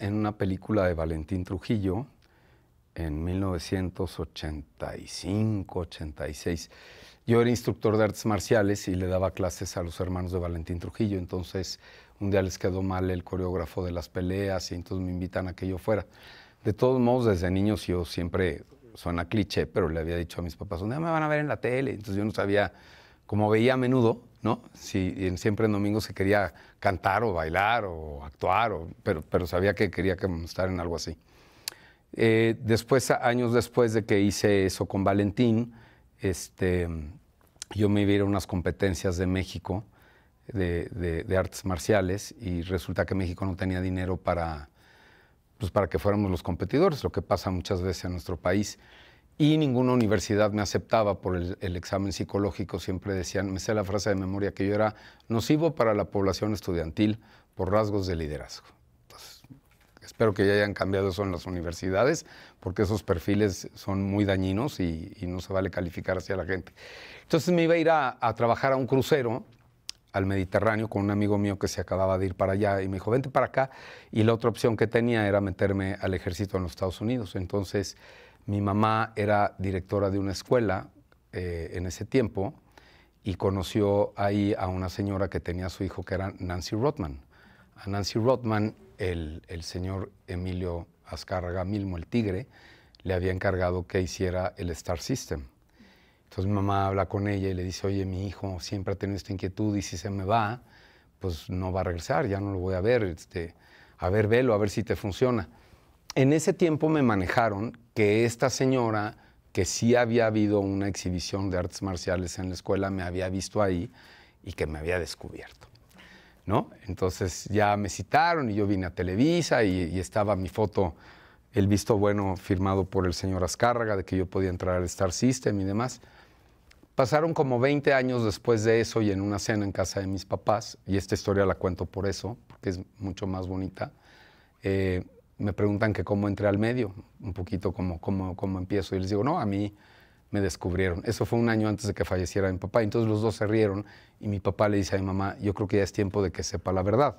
en una película de Valentín Trujillo en 1985-86. Yo era instructor de artes marciales y le daba clases a los hermanos de Valentín Trujillo, entonces un día les quedó mal el coreógrafo de las peleas y entonces me invitan a que yo fuera. De todos modos, desde niños yo siempre, suena cliché, pero le había dicho a mis papás, un día me van a ver en la tele, entonces yo no sabía, como veía a menudo, ¿no? Si siempre en domingo se quería cantar o bailar o actuar, pero, sabía que quería estar en algo así. Eh, después, años después de que hice eso con Valentín, este, yo me iba a unas competencias de México de, artes marciales y resulta que México no tenía dinero para, pues, para que fuéramos los competidores, lo que pasa muchas veces en nuestro país y ninguna universidad me aceptaba por el, examen psicológico. Siempre decían, me sé la frase de memoria, que yo era nocivo para la población estudiantil por rasgos de liderazgo. espero que ya hayan cambiado eso en las universidades, porque esos perfiles son muy dañinos y, no se vale calificar hacia la gente. Entonces me iba a ir a, trabajar a un crucero al Mediterráneo con un amigo mío que se acababa de ir para allá y me dijo, vente para acá. Y la otra opción que tenía era meterme al ejército en los Estados Unidos. Entonces mi mamá era directora de una escuela eh, en ese tiempo y conoció ahí a una señora que tenía a su hijo que era Nancy Rothman. A Nancy Rothman, el, señor Emilio Azcárraga Milmo, el tigre, le había encargado que hiciera el Star System. Entonces mi mamá habla con ella y le dice, oye, mi hijo siempre ha tenido esta inquietud y si se me va, pues no va a regresar, ya no lo voy a ver, este, a ver, velo, a ver si te funciona. En ese tiempo me manejaron que esta señora, que sí había habido una exhibición de artes marciales en la escuela, me había visto ahí y que me había descubierto. ¿No? Entonces ya me citaron y yo vine a Televisa y, estaba mi foto, el visto bueno firmado por el señor Azcárraga de que yo podía entrar al Star System y demás. Pasaron como 20 años después de eso y en una cena en casa de mis papás, y esta historia la cuento por eso, porque es mucho más bonita, eh, me preguntan que cómo entré al medio, un poquito cómo, cómo, cómo empiezo. Y les digo, no, a mí me descubrieron. Eso fue un año antes de que falleciera mi papá. Entonces los dos se rieron y mi papá le dice a mi mamá, yo creo que ya es tiempo de que sepa la verdad.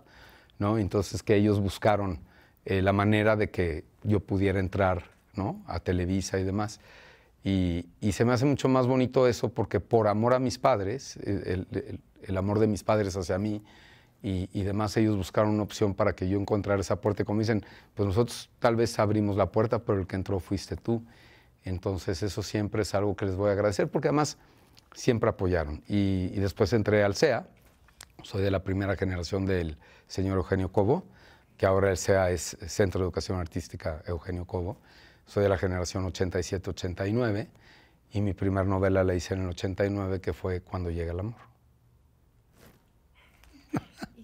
¿No? Entonces que ellos buscaron eh, la manera de que yo pudiera entrar ¿no? a Televisa y demás. Y, se me hace mucho más bonito eso porque por amor a mis padres, el amor de mis padres hacia mí, y, además demás, ellos buscaron una opción para que yo encontrara esa puerta. Y como dicen, pues nosotros tal vez abrimos la puerta, pero el que entró fuiste tú. Entonces eso siempre es algo que les voy a agradecer, porque además siempre apoyaron. Y, y después entré al CEA, soy de la primera generación del señor Eugenio Cobo, que ahora el CEA es Centro de Educación Artística Eugenio Cobo. Soy de la generación 87-89 y mi primera novela la hice en el 89, que fue Cuando llega el amor.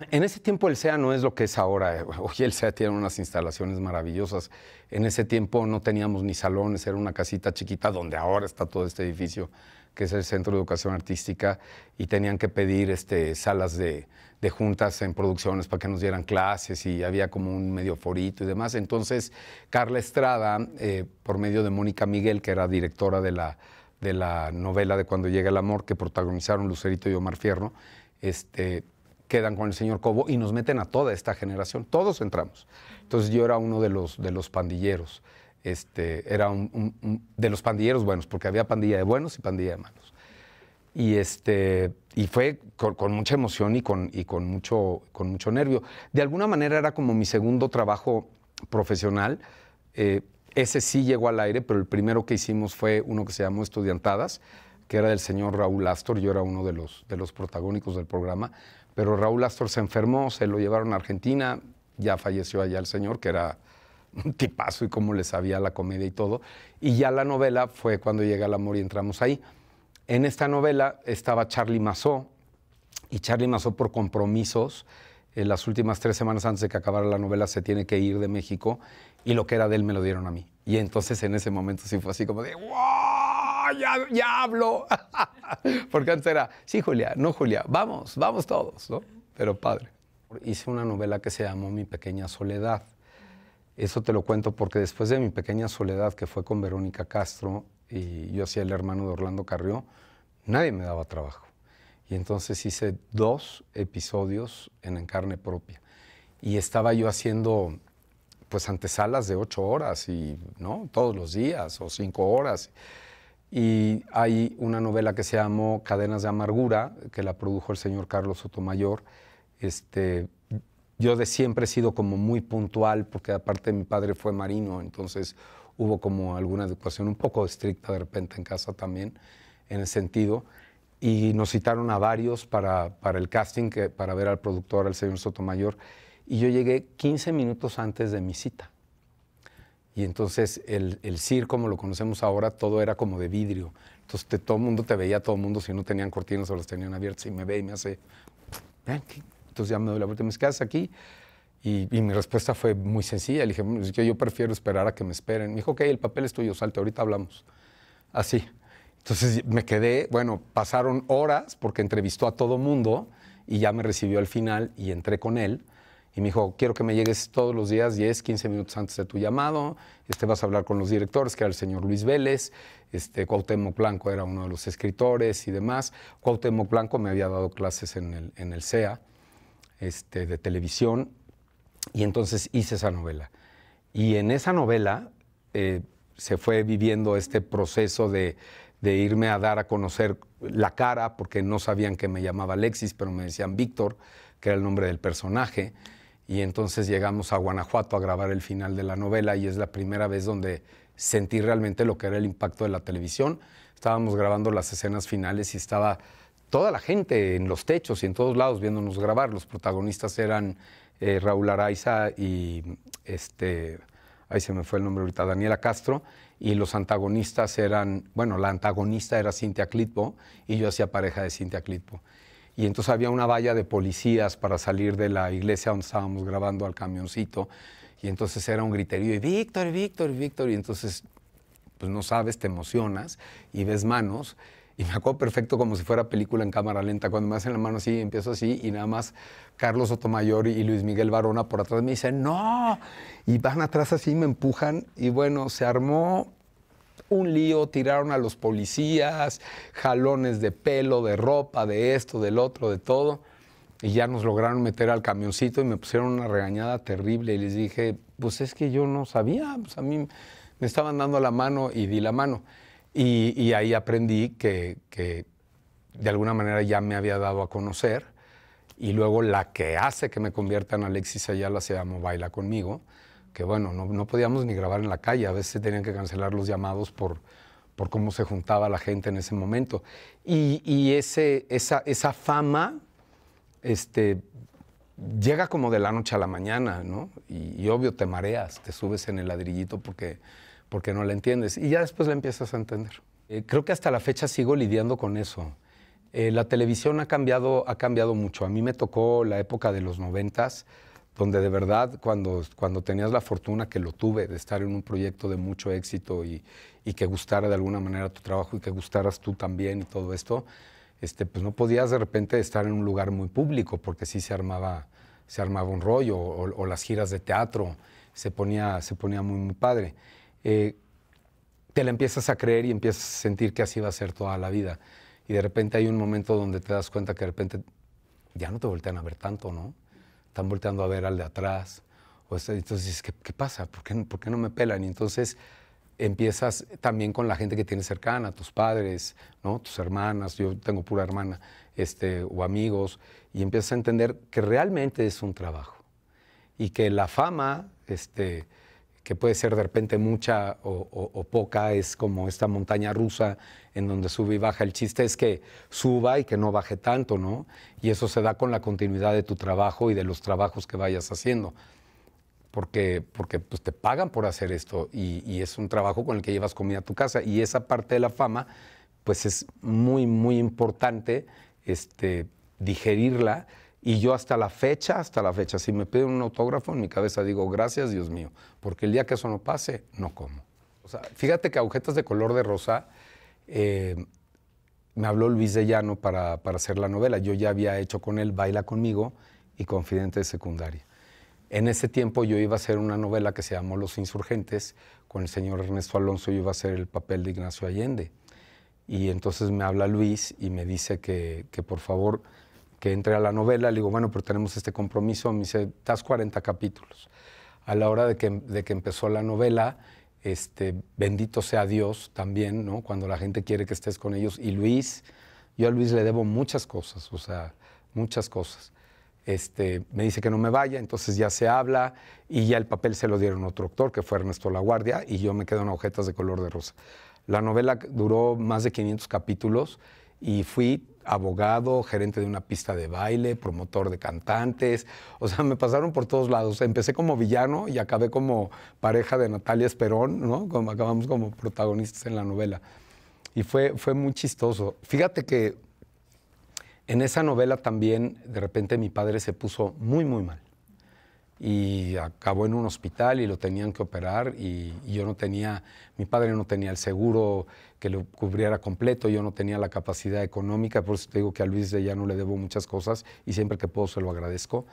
En ese tiempo el SEA no es lo que es ahora. Hoy el SEA tiene unas instalaciones maravillosas. En ese tiempo no teníamos ni salones, era una casita chiquita donde ahora está todo este edificio, que es el Centro de Educación Artística, y tenían que pedir este, salas de, juntas en producciones para que nos dieran clases y había como un medio forito y demás. Entonces, Carla Estrada, eh, por medio de Mónica Miguel, que era directora de la, de la novela de Cuando llega el amor, que protagonizaron Lucerito y Omar Fierro, este, quedan con el señor Cobo y nos meten a toda esta generación, todos entramos. Entonces yo era uno de los, de los pandilleros, este, era de los pandilleros buenos, porque había pandilla de buenos y pandilla de malos. Y, este, y fue con, mucha emoción y, con, mucho, con mucho nervio. De alguna manera era como mi segundo trabajo profesional. Eh, ese sí llegó al aire, pero el primero que hicimos fue uno que se llamó Estudiantadas, que era del señor Raúl Astor, yo era uno de los, de los protagónicos del programa, pero Raúl Astor se enfermó, se lo llevaron a Argentina, ya falleció allá el señor, que era un tipazo y cómo le sabía la comedia y todo, y ya la novela fue cuando llega el amor y entramos ahí. En esta novela estaba Charlie Mazó. y Charlie Mazó, por compromisos, en las últimas tres semanas antes de que acabara la novela se tiene que ir de México y lo que era de él me lo dieron a mí. Y entonces en ese momento sí fue así como de ¡Wow! ya, hablo. Porque antes era, sí, Julia, no, Julia, vamos, vamos todos, ¿no? Pero padre. Hice una novela que se llamó Mi pequeña soledad. Eso te lo cuento porque después de Mi pequeña soledad, que fue con Verónica Castro y yo hacía el hermano de Orlando Carrió, nadie me daba trabajo. Y entonces hice dos episodios en Encarne Propia. Y estaba yo haciendo pues antesalas de ocho horas y no todos los días o cinco horas y hay una novela que se llamó Cadenas de Amargura, que la produjo el señor Carlos Sotomayor. Este, yo de siempre he sido como muy puntual, porque aparte mi padre fue marino, entonces hubo como alguna educación un poco estricta de repente en casa también, en el sentido. Y nos citaron a varios para, para el casting, que, para ver al productor, al señor Sotomayor. Y yo llegué 15 minutos antes de mi cita. Y entonces el, el CIR, como lo conocemos ahora, todo era como de vidrio. Entonces todo el mundo te veía, todo el mundo, si no tenían cortinas o las tenían abiertas, y me ve y me hace, entonces ya me doy la vuelta y me dice, ¿qué haces aquí? Y, mi respuesta fue muy sencilla. Le dije, yo prefiero esperar a que me esperen. Me dijo, ok, el papel es tuyo, salte, ahorita hablamos. Así. Entonces me quedé, bueno, pasaron horas porque entrevistó a todo mundo y ya me recibió al final y entré con él y me dijo, quiero que me llegues todos los días 10, 15 minutos antes de tu llamado, este, vas a hablar con los directores, que era el señor Luis Vélez, este, Cuauhtémoc Blanco era uno de los escritores y demás. Cuauhtémoc Blanco me había dado clases en el, en el CEA este, de televisión y entonces hice esa novela. Y en esa novela eh, se fue viviendo este proceso de, de irme a dar a conocer la cara, porque no sabían que me llamaba Alexis, pero me decían Víctor, que era el nombre del personaje y entonces llegamos a Guanajuato a grabar el final de la novela y es la primera vez donde sentí realmente lo que era el impacto de la televisión. Estábamos grabando las escenas finales y estaba toda la gente en los techos y en todos lados viéndonos grabar. Los protagonistas eran eh, Raúl Araiza y este, ahí se me fue el nombre ahorita, Daniela Castro, y los antagonistas eran, bueno, la antagonista era Cintia Clitbo y yo hacía pareja de Cintia Clitbo y entonces había una valla de policías para salir de la iglesia donde estábamos grabando al camioncito y entonces era un griterío y Víctor, Víctor, Víctor y entonces pues no sabes, te emocionas y ves manos y me acuerdo perfecto como si fuera película en cámara lenta cuando me hacen la mano así empiezo así y nada más Carlos otomayor y Luis Miguel Barona por atrás me dicen no y van atrás así me empujan y bueno se armó un lío, tiraron a los policías, jalones de pelo, de ropa, de esto, del otro, de todo. Y ya nos lograron meter al camioncito y me pusieron una regañada terrible. Y les dije, pues es que yo no sabía, pues a mí me estaban dando la mano y di la mano. Y, ahí aprendí que, que, de alguna manera ya me había dado a conocer. Y luego la que hace que me convierta en Alexis Ayala se llama Baila conmigo que bueno, no, no, podíamos ni grabar en la calle, a veces tenían que cancelar los llamados por, por cómo se juntaba la gente en ese momento. Y, y ese, esa, esa fama este, llega como de la noche a la mañana, ¿no? Y, obvio te mareas, te subes en el ladrillito porque, porque no la entiendes. Y ya después la empiezas a entender. Eh, creo que hasta la fecha sigo lidiando con eso. Eh, la televisión ha cambiado, ha cambiado mucho. A mí me tocó la época de los noventas donde de verdad cuando, cuando tenías la fortuna que lo tuve de estar en un proyecto de mucho éxito y, que gustara de alguna manera tu trabajo y que gustaras tú también y todo esto, este, pues no podías de repente estar en un lugar muy público porque sí se armaba, se armaba un rollo o, las giras de teatro, se ponía, se ponía muy, muy padre. Eh, te la empiezas a creer y empiezas a sentir que así va a ser toda la vida. Y de repente hay un momento donde te das cuenta que de repente ya no te voltean a ver tanto, ¿no? están volteando a ver al de atrás. O entonces, ¿qué, ¿qué, pasa? ¿Por qué, ¿Por qué no me pelan? Y entonces empiezas también con la gente que tienes cercana, tus padres, ¿no? tus hermanas, yo tengo pura hermana, este, o amigos, y empiezas a entender que realmente es un trabajo y que la fama este, que puede ser de repente mucha o, poca, es como esta montaña rusa en donde sube y baja. El chiste es que suba y que no baje tanto, ¿no? Y eso se da con la continuidad de tu trabajo y de los trabajos que vayas haciendo. Porque, porque pues, te pagan por hacer esto y, es un trabajo con el que llevas comida a tu casa. Y esa parte de la fama, pues es muy, muy importante este, digerirla y yo hasta la fecha, hasta la fecha, si me piden un autógrafo, en mi cabeza digo, gracias Dios mío, porque el día que eso no pase, no como. O sea, fíjate que agujetas de color de rosa, eh, me habló Luis de Llano para, para, hacer la novela. Yo ya había hecho con él Baila conmigo y Confidente de secundaria. En ese tiempo yo iba a hacer una novela que se llamó Los Insurgentes, con el señor Ernesto Alonso yo iba a hacer el papel de Ignacio Allende. Y entonces me habla Luis y me dice que, que por favor que entré a la novela, le digo, bueno, pero tenemos este compromiso, me dice, estás 40 capítulos. A la hora de que, empezó la novela, este, bendito sea Dios también, ¿no? Cuando la gente quiere que estés con ellos. Y Luis, yo a Luis le debo muchas cosas, o sea, muchas cosas. Este, me dice que no me vaya, entonces ya se habla y ya el papel se lo dieron a otro actor, que fue Ernesto La Guardia, y yo me quedo en objetos de color de rosa. La novela duró más de 500 capítulos y fui abogado, gerente de una pista de baile, promotor de cantantes, o sea, me pasaron por todos lados. Empecé como villano y acabé como pareja de Natalia Esperón, ¿no? Como, acabamos como protagonistas en la novela. Y fue, fue muy chistoso. Fíjate que en esa novela también, de repente, mi padre se puso muy, muy mal y acabó en un hospital y lo tenían que operar y, yo no tenía, mi padre no tenía el seguro que lo cubriera completo, yo no tenía la capacidad económica, por eso te digo que a Luis de ya no le debo muchas cosas y siempre que puedo se lo agradezco.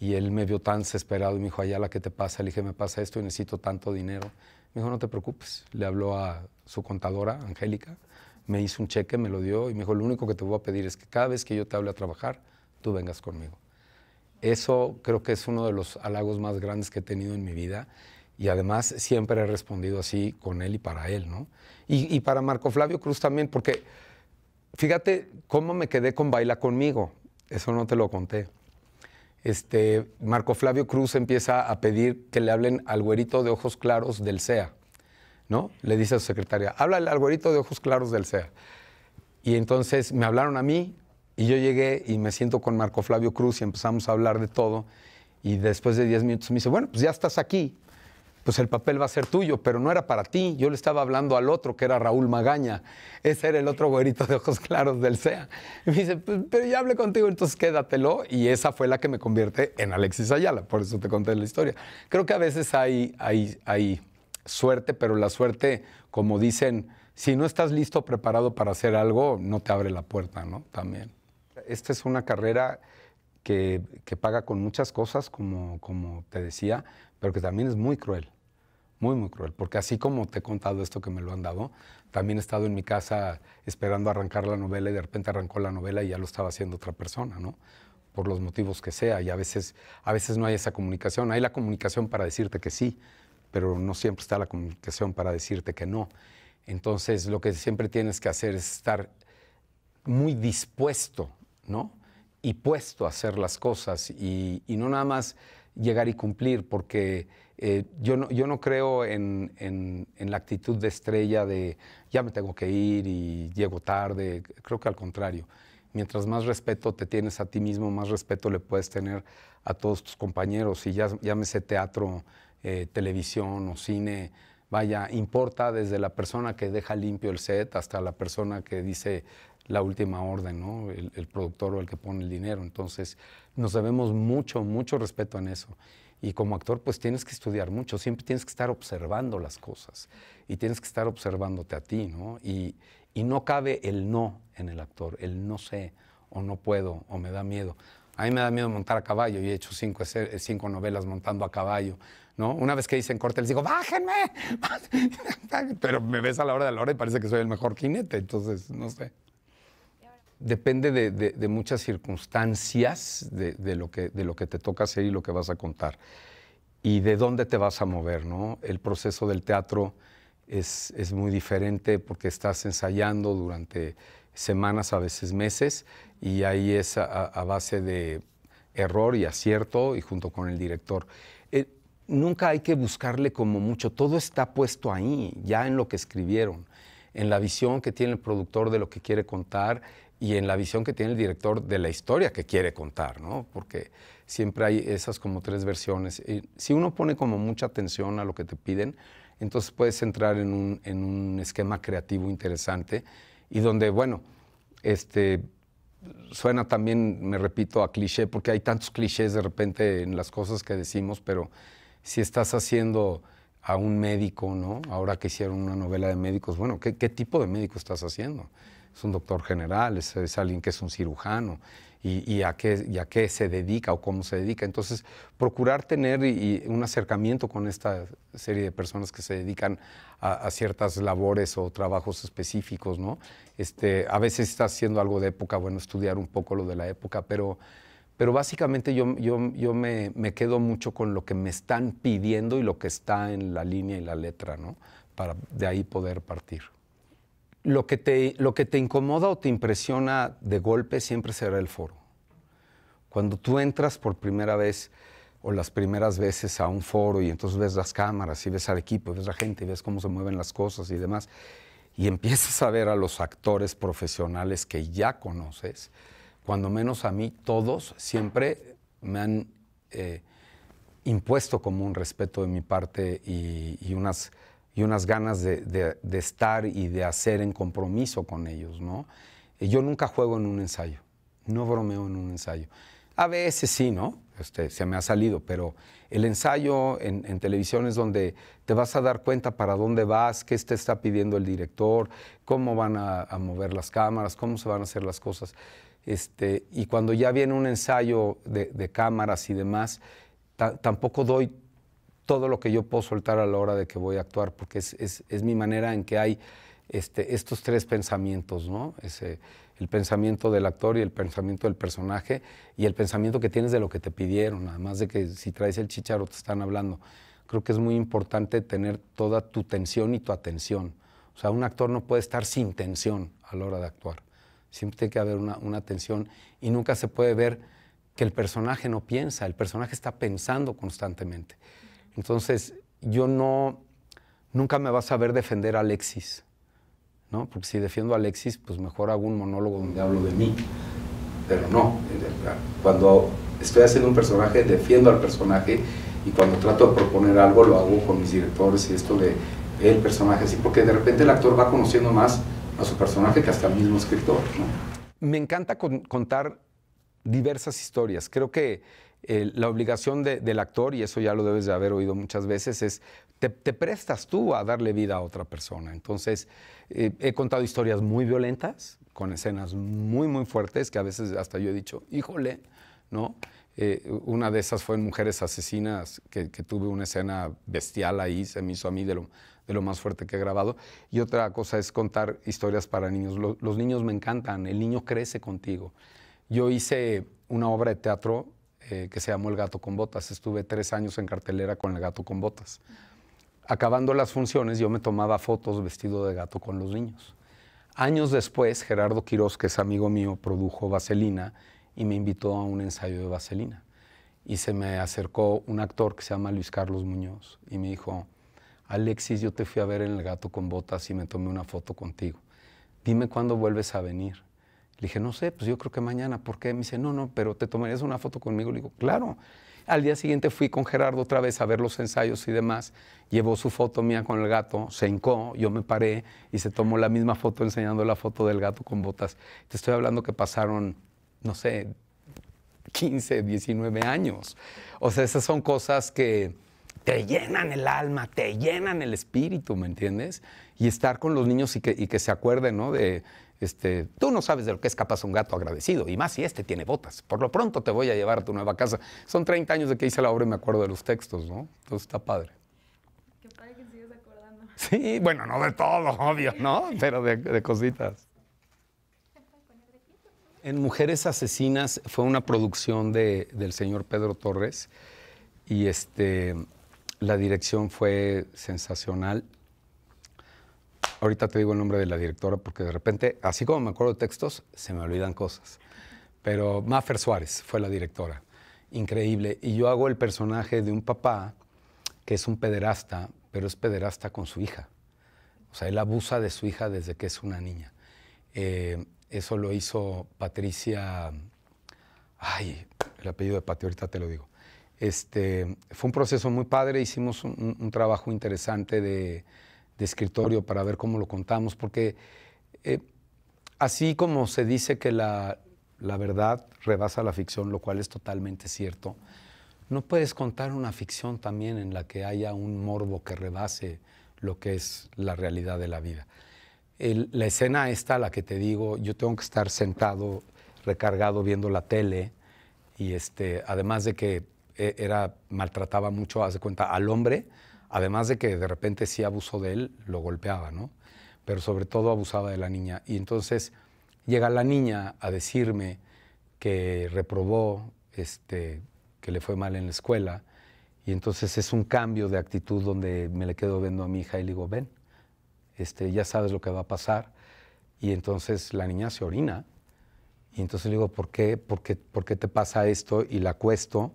Y él me vio tan desesperado y me dijo, Ayala, ¿qué te pasa? Le dije, me pasa esto y necesito tanto dinero. Me dijo, no te preocupes. Le habló a su contadora, Angélica, me hizo un cheque, me lo dio y me dijo, lo único que te voy a pedir es que cada vez que yo te hable a trabajar, tú vengas conmigo. Eso creo que es uno de los halagos más grandes que he tenido en mi vida y además siempre he respondido así con él y para él, ¿no? Y, para Marco Flavio Cruz también, porque fíjate cómo me quedé con Baila conmigo, eso no te lo conté. Este, Marco Flavio Cruz empieza a pedir que le hablen al güerito de ojos claros del Sea, ¿no? Le dice a su secretaria, habla al güerito de ojos claros del Sea Y entonces me hablaron a mí, y yo llegué y me siento con Marco Flavio Cruz y empezamos a hablar de todo. Y después de 10 minutos me dice, bueno, pues ya estás aquí, pues el papel va a ser tuyo, pero no era para ti. Yo le estaba hablando al otro, que era Raúl Magaña. Ese era el otro güerito de ojos claros del CEA. Y me dice, pues, pero ya hablé contigo, entonces quédatelo. Y esa fue la que me convierte en Alexis Ayala, por eso te conté la historia. Creo que a veces hay, hay, hay suerte, pero la suerte, como dicen, si no estás listo, preparado para hacer algo, no te abre la puerta, ¿no? También esta es una carrera que, que, paga con muchas cosas, como, como te decía, pero que también es muy cruel, muy, muy cruel, porque así como te he contado esto que me lo han dado, también he estado en mi casa esperando arrancar la novela y de repente arrancó la novela y ya lo estaba haciendo otra persona, ¿no? Por los motivos que sea, y a veces, a veces no hay esa comunicación, hay la comunicación para decirte que sí, pero no siempre está la comunicación para decirte que no. Entonces, lo que siempre tienes que hacer es estar muy dispuesto y puesto a hacer las cosas y, no nada más llegar y cumplir, porque eh, yo, no, yo no creo en, la actitud de estrella de ya me tengo que ir y llego tarde, creo que al contrario. Mientras más respeto te tienes a ti mismo, más respeto le puedes tener a todos tus compañeros. Y ya, llámese teatro, eh, televisión o cine, vaya, importa desde la persona que deja limpio el set hasta la persona que dice la última orden, ¿no? el, productor o el que pone el dinero. Entonces, nos debemos mucho, mucho respeto en eso. Y como actor, pues tienes que estudiar mucho, siempre tienes que estar observando las cosas y tienes que estar observándote a ti, ¿no? Y, y no cabe el no en el actor, el no sé, o no puedo, o me da miedo. A mí me da miedo montar a caballo y he hecho cinco, eh, cinco novelas montando a caballo. ¿no? Una vez que dicen corte, les digo, ¡bájenme! Pero me ves a la hora de la hora y parece que soy el mejor jinete, entonces, no sé depende de, muchas circunstancias de lo, que, de, lo que, te toca hacer y lo que vas a contar. Y de dónde te vas a mover, ¿no? El proceso del teatro es, muy diferente porque estás ensayando durante semanas, a veces meses, y ahí es a, base de error y acierto y junto con el director. Eh, nunca hay que buscarle como mucho, todo está puesto ahí, ya en lo que escribieron, en la visión que tiene el productor de lo que quiere contar, y en la visión que tiene el director de la historia que quiere contar, ¿no? Porque siempre hay esas como tres versiones. si uno pone como mucha atención a lo que te piden, entonces puedes entrar en un, en un esquema creativo interesante y donde, bueno, este, suena también, me repito, a cliché, porque hay tantos clichés de repente en las cosas que decimos, pero si estás haciendo a un médico, ¿no? Ahora que hicieron una novela de médicos, bueno, qué tipo de médico estás haciendo? es un doctor general, es, alguien que es un cirujano y, a qué, qué se dedica o cómo se dedica. Entonces, procurar tener un acercamiento con esta serie de personas que se dedican a, ciertas labores o trabajos específicos, ¿no? Este, a veces está haciendo algo de época, bueno, estudiar un poco lo de la época, pero, pero básicamente yo, yo, yo me, me quedo mucho con lo que me están pidiendo y lo que está en la línea y la letra, ¿no? Para de ahí poder partir. Lo que, te, lo que te incomoda o te impresiona de golpe siempre será el foro. Cuando tú entras por primera vez o las primeras veces a un foro y entonces ves las cámaras y ves al equipo, y ves la gente y ves cómo se mueven las cosas y demás, y empiezas a ver a los actores profesionales que ya conoces, cuando menos a mí todos siempre me han eh, impuesto como un respeto de mi parte y unas y unas ganas de, de, estar y de hacer en compromiso con ellos, ¿no? Eh, yo nunca juego en un ensayo, no bromeo en un ensayo. A veces sí, ¿no? Este, se me ha salido, pero el ensayo en, televisión es donde te vas a dar cuenta para dónde vas, qué te está pidiendo el director, cómo van a, mover las cámaras, cómo se van a hacer las cosas. Este, y cuando ya viene un ensayo de, cámaras y demás, tampoco doy todo lo que yo puedo soltar a la hora de que voy a actuar, porque es, es, mi manera en que hay este, estos tres pensamientos, ¿no? el pensamiento del actor y el pensamiento del personaje y el pensamiento que tienes de lo que te pidieron, además de que si traes el chicharro te están hablando. Creo que es muy importante tener toda tu tensión y tu atención. O sea, un actor no puede estar sin tensión a la hora de actuar. Siempre tiene que haber una, una tensión y nunca se puede ver que el personaje no piensa, el personaje está pensando constantemente. Entonces, yo no, nunca me vas a ver defender a Alexis, ¿no? Porque si defiendo a Alexis, pues mejor hago un monólogo donde hablo de mí. Pero no, cuando estoy haciendo un personaje, defiendo al personaje y cuando trato de proponer algo, lo hago con mis directores y esto de el personaje, sí, porque de repente el actor va conociendo más a su personaje que hasta el mismo escritor. Me encanta contar diversas historias. Creo que la obligación del actor, y eso ya lo debes de haber oído muchas veces, es te, prestas tú a darle vida a otra persona. Entonces, eh, he contado historias muy violentas, con escenas muy, muy fuertes, que a veces hasta yo he dicho, híjole, ¿no? Eh, una de esas fue en Mujeres Asesinas, que, tuve una escena bestial ahí, se me hizo a mí de lo, de lo, más fuerte que he grabado. Y otra cosa es contar historias para niños. los niños me encantan, el niño crece contigo. Yo hice una obra de teatro eh, que se llamó El Gato con Botas. Estuve tres años en cartelera con El Gato con Botas. Acabando las funciones, yo me tomaba fotos vestido de gato con los niños. Años después, Gerardo Quiroz, que es amigo mío, produjo Vaselina y me invitó a un ensayo de Vaselina. Y se me acercó un actor que se llama Luis Carlos Muñoz y me dijo, Alexis, yo te fui a ver en El Gato con Botas y me tomé una foto contigo. Dime cuándo vuelves a venir. Le dije, no sé, pues yo creo que mañana, ¿por qué? Me dice, no, no, pero ¿te tomarías una foto conmigo? Le digo, claro. Al día siguiente fui con Gerardo otra vez a ver los ensayos y demás. Llevó su foto mía con el gato, se hincó, yo me paré y se tomó la misma foto enseñando la foto del gato con botas. Te estoy hablando que pasaron, no sé, 15, 19 años. O sea, esas son cosas que te llenan el alma, te llenan el espíritu, ¿me entiendes? Y estar con los niños y que, y que se acuerden, ¿no? De, este, tú no sabes de lo que es capaz un gato agradecido, y más si este tiene botas. Por lo pronto te voy a llevar a tu nueva casa. Son 30 años de que hice la obra y me acuerdo de los textos, ¿no? Entonces está padre. Qué padre que sigues acordando. Sí, bueno, no de todo, obvio, ¿no? Pero de, cositas. En Mujeres Asesinas fue una producción del señor Pedro Torres y este, la dirección fue sensacional. Ahorita te digo el nombre de la directora porque de repente, así como me acuerdo de textos, se me olvidan cosas. Pero Maffer Suárez fue la directora. Increíble. Y yo hago el personaje de un papá que es un pederasta, pero es pederasta con su hija. O sea, él abusa de su hija desde que es una niña. Eh, eso lo hizo Patricia. Ay, el apellido de Pati, ahorita te lo digo. Este, fue un proceso muy padre, hicimos un trabajo interesante de, de escritorio para ver cómo lo contamos, porque eh, así como se dice que la, verdad rebasa la ficción, lo cual es totalmente cierto, no puedes contar una ficción también en la que haya un morbo que rebase lo que es la realidad de la vida. la escena esta, la que te digo, yo tengo que estar sentado, recargado, viendo la tele, y este, además de que eh, era, maltrataba mucho, hace cuenta, al hombre, Además de que de repente sí abusó de él, lo golpeaba, ¿no? Pero sobre todo abusaba de la niña. Y entonces llega la niña a decirme que reprobó, este, que le fue mal en la escuela. Y entonces es un cambio de actitud donde me le quedo viendo a mi hija y le digo, ven, este, ya sabes lo que va a pasar. Y entonces la niña se orina. Y entonces le digo, ¿por qué? ¿Por qué, por qué te pasa esto? Y la acuesto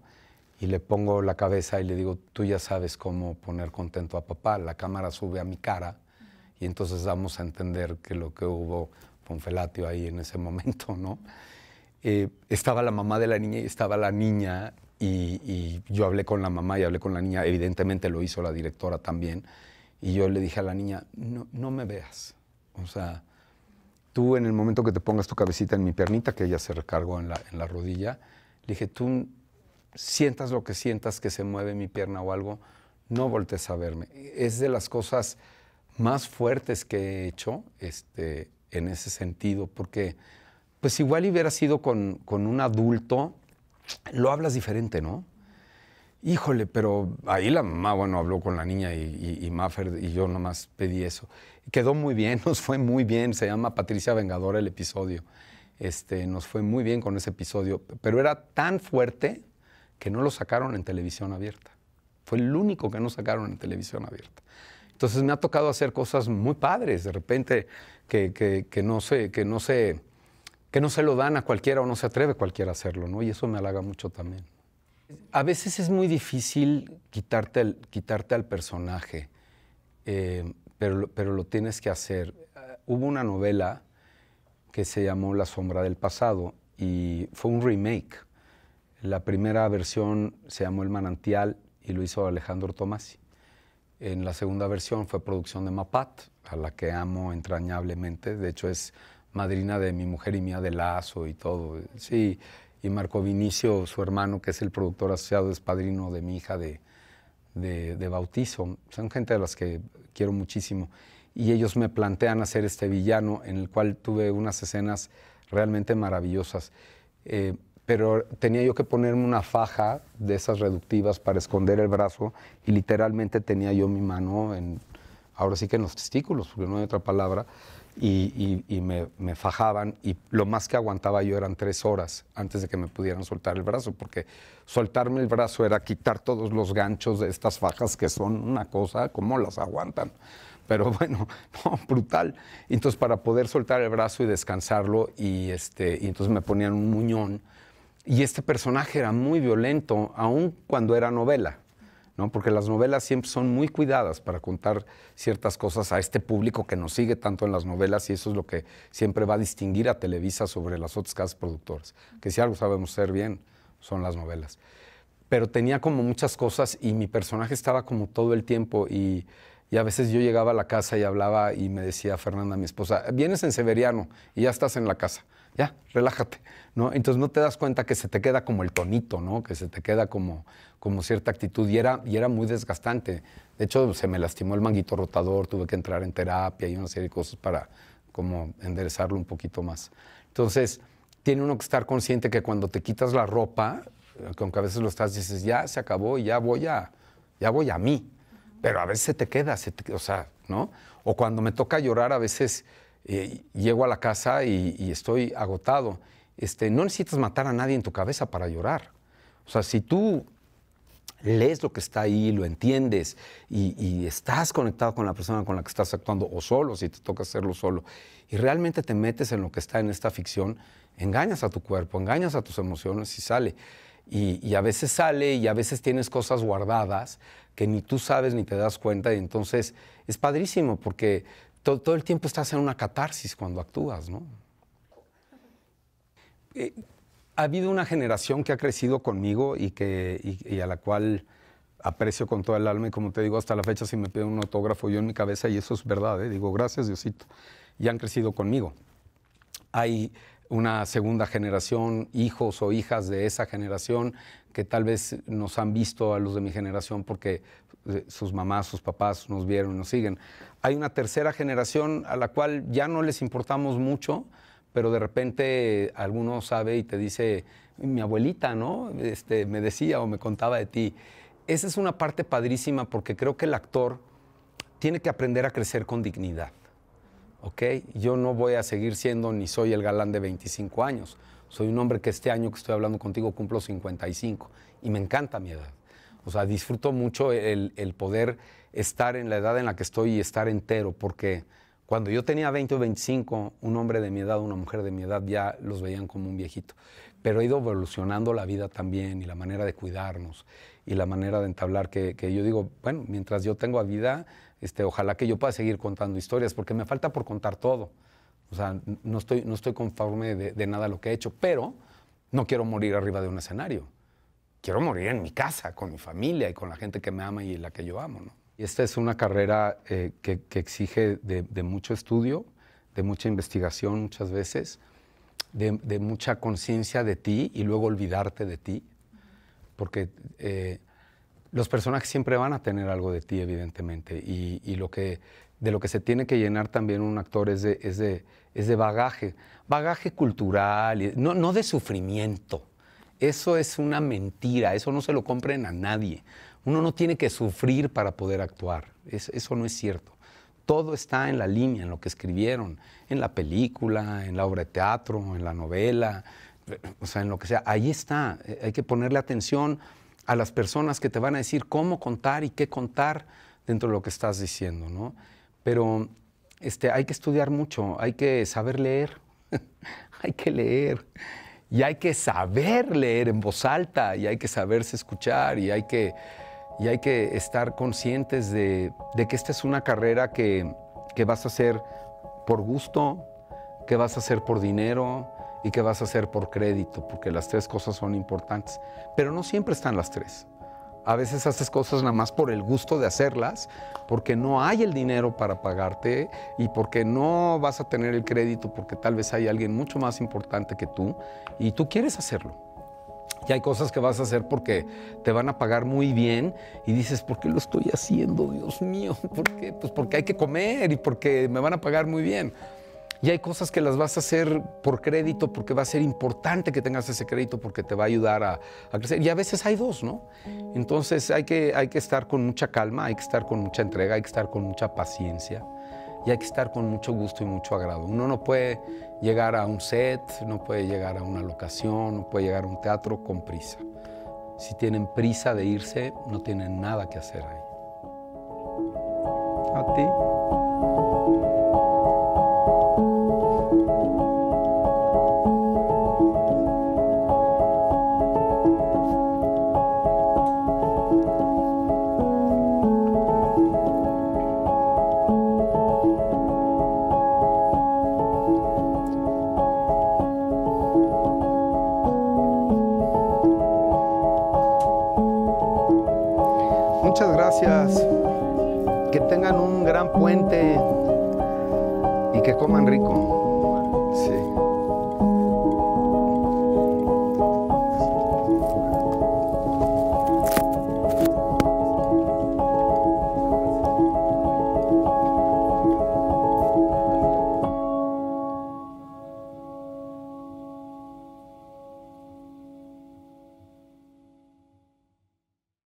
y le pongo la cabeza y le digo, tú ya sabes cómo poner contento a papá, la cámara sube a mi cara y entonces vamos a entender que lo que hubo ponfelatio ahí en ese momento, ¿no? Eh, estaba la mamá de la niña y estaba la niña y, yo hablé con la mamá y hablé con la niña, evidentemente lo hizo la directora también, y yo le dije a la niña, no, no me veas, o sea, tú en el momento que te pongas tu cabecita en mi piernita, que ella se recargó en la, en la rodilla, le dije, tú sientas lo que sientas, que se mueve mi pierna o algo, no voltees a verme. Es de las cosas más fuertes que he hecho este, en ese sentido, porque pues igual hubiera sido con, un adulto, lo hablas diferente, ¿no? Híjole, pero ahí la mamá, bueno, habló con la niña y, y, y Maffer y yo nomás pedí eso. Quedó muy bien, nos fue muy bien. Se llama Patricia Vengadora el episodio. Este, nos fue muy bien con ese episodio, pero era tan fuerte que no lo sacaron en televisión abierta. Fue el único que no sacaron en televisión abierta. Entonces me ha tocado hacer cosas muy padres, de repente, que, que, que no, se, que, no, sé que no se lo dan a cualquiera o no se atreve cualquiera a hacerlo, ¿no? Y eso me halaga mucho también. A veces es muy difícil quitarte, el, quitarte al personaje, eh, pero, pero lo tienes que hacer. Ah, hubo una novela que se llamó La sombra del pasado y fue un remake la primera versión se llamó El Manantial y lo hizo Alejandro Tomasi. En la segunda versión fue producción de Mapat, a la que amo entrañablemente. De hecho, es madrina de mi mujer y mía de Lazo y todo. Sí, y Marco Vinicio, su hermano, que es el productor asociado, es padrino de mi hija de, bautizo. Son gente a las que quiero muchísimo. Y ellos me plantean hacer este villano, en el cual tuve unas escenas realmente maravillosas. Eh, pero tenía yo que ponerme una faja de esas reductivas para esconder el brazo y literalmente tenía yo mi mano en, ahora sí que en los testículos, porque no hay otra palabra, y, me, fajaban y lo más que aguantaba yo eran tres horas antes de que me pudieran soltar el brazo, porque soltarme el brazo era quitar todos los ganchos de estas fajas que son una cosa, ¿cómo las aguantan? Pero bueno, brutal. Entonces para poder soltar el brazo y descansarlo, y, este, y entonces me ponían un muñón y este personaje era muy violento, aún cuando era novela, ¿no? Porque las novelas siempre son muy cuidadas para contar ciertas cosas a este público que nos sigue tanto en las novelas y eso es lo que siempre va a distinguir a Televisa sobre las otras casas productoras. Que si algo sabemos hacer bien, son las novelas. Pero tenía como muchas cosas y mi personaje estaba como todo el tiempo y y a veces yo llegaba a la casa y hablaba y me decía Fernanda, mi esposa, vienes en Severiano y ya estás en la casa. Ya, relájate, ¿no? Entonces no te das cuenta que se te queda como el tonito, ¿no? Que se te queda como, como cierta actitud y era, y era muy desgastante. De hecho, se me lastimó el manguito rotador, tuve que entrar en terapia y una serie de cosas para como enderezarlo un poquito más. Entonces, tiene uno que estar consciente que cuando te quitas la ropa, aunque eh, a veces lo estás, dices, ya se acabó y ya voy a, ya voy a mí, pero a veces se te queda, o sea, ¿no? O cuando me toca llorar, a veces eh, llego a la casa y, estoy agotado. Este, no necesitas matar a nadie en tu cabeza para llorar. O sea, si tú lees lo que está ahí, lo entiendes y, y, estás conectado con la persona con la que estás actuando o solo, si te toca hacerlo solo, y realmente te metes en lo que está en esta ficción, engañas a tu cuerpo, engañas a tus emociones y sale. Y, a veces sale y a veces tienes cosas guardadas que ni tú sabes ni te das cuenta y entonces es padrísimo porque todo el tiempo estás en una catarsis cuando actúas, ¿no? Eh, ha habido una generación que ha crecido conmigo y, que, a la cual aprecio con toda el alma y como te digo, hasta la fecha si me piden un autógrafo yo en mi cabeza y eso es verdad, ¿eh? digo gracias Diosito, y han crecido conmigo. Hay una segunda generación, hijos o hijas de esa generación que tal vez nos han visto a los de mi generación porque eh, sus mamás, sus papás nos vieron y nos siguen. Hay una tercera generación a la cual ya no les importamos mucho, pero de repente alguno sabe y te dice, mi abuelita, ¿no? Este, me decía o me contaba de ti. Esa es una parte padrísima porque creo que el actor tiene que aprender a crecer con dignidad. ¿ok? Yo no voy a seguir siendo ni soy el galán de 25 años. Soy un hombre que este año que estoy hablando contigo cumplo 55 y me encanta mi edad. O sea, disfruto mucho el, poder estar en la edad en la que estoy y estar entero, porque cuando yo tenía 20 o 25, un hombre de mi edad, una mujer de mi edad, ya los veían como un viejito. Pero he ido evolucionando la vida también y la manera de cuidarnos y la manera de entablar, que, que yo digo, bueno, mientras yo tengo vida, este, ojalá que yo pueda seguir contando historias, porque me falta por contar todo. O sea, no estoy, no estoy conforme de, nada a lo que he hecho, pero no quiero morir arriba de un escenario. Quiero morir en mi casa, con mi familia y con la gente que me ama y la que yo amo. ¿no? Y esta es una carrera eh, que, exige de, mucho estudio, de mucha investigación muchas veces, de, mucha conciencia de ti y luego olvidarte de ti. Porque eh, los personajes siempre van a tener algo de ti, evidentemente, y, lo que, de lo que se tiene que llenar también un actor es de, bagaje, bagaje cultural, no, de sufrimiento. Eso es una mentira, eso no se lo compren a nadie. Uno no tiene que sufrir para poder actuar, eso no es cierto. Todo está en la línea, en lo que escribieron, en la película, en la obra de teatro, en la novela, o sea, en lo que sea. Ahí está, eh, hay que ponerle atención a las personas que te van a decir cómo contar y qué contar dentro de lo que estás diciendo, ¿no? Pero este, hay que estudiar mucho, hay que saber leer, hay que leer, y hay que saber leer en voz alta, y hay que saberse escuchar, y hay que, y hay que estar conscientes de, que esta es una carrera que vas a hacer por gusto, que vas a hacer por dinero, y qué vas a hacer por crédito, porque las tres cosas son importantes. Pero no siempre están las tres. A veces haces cosas nada más por el gusto de hacerlas, porque no hay el dinero para pagarte y porque no vas a tener el crédito, porque tal vez hay alguien mucho más importante que tú y tú quieres hacerlo. Y hay cosas que vas a hacer porque te van a pagar muy bien y dices, ¿por qué lo estoy haciendo, Dios mío? ¿Por qué? Pues porque hay que comer y porque me van a pagar muy bien. Y hay cosas que las vas a hacer por crédito porque va a ser importante que tengas ese crédito porque te va a ayudar a, a, crecer. Y a veces hay dos, ¿no? Entonces hay que, hay que estar con mucha calma, hay que estar con mucha entrega, hay que estar con mucha paciencia y hay que estar con mucho gusto y mucho agrado. Uno no puede llegar a un set, no puede llegar a una locación, no puede llegar a un teatro con prisa. Si tienen prisa de irse, no tienen nada que hacer ahí. A ti.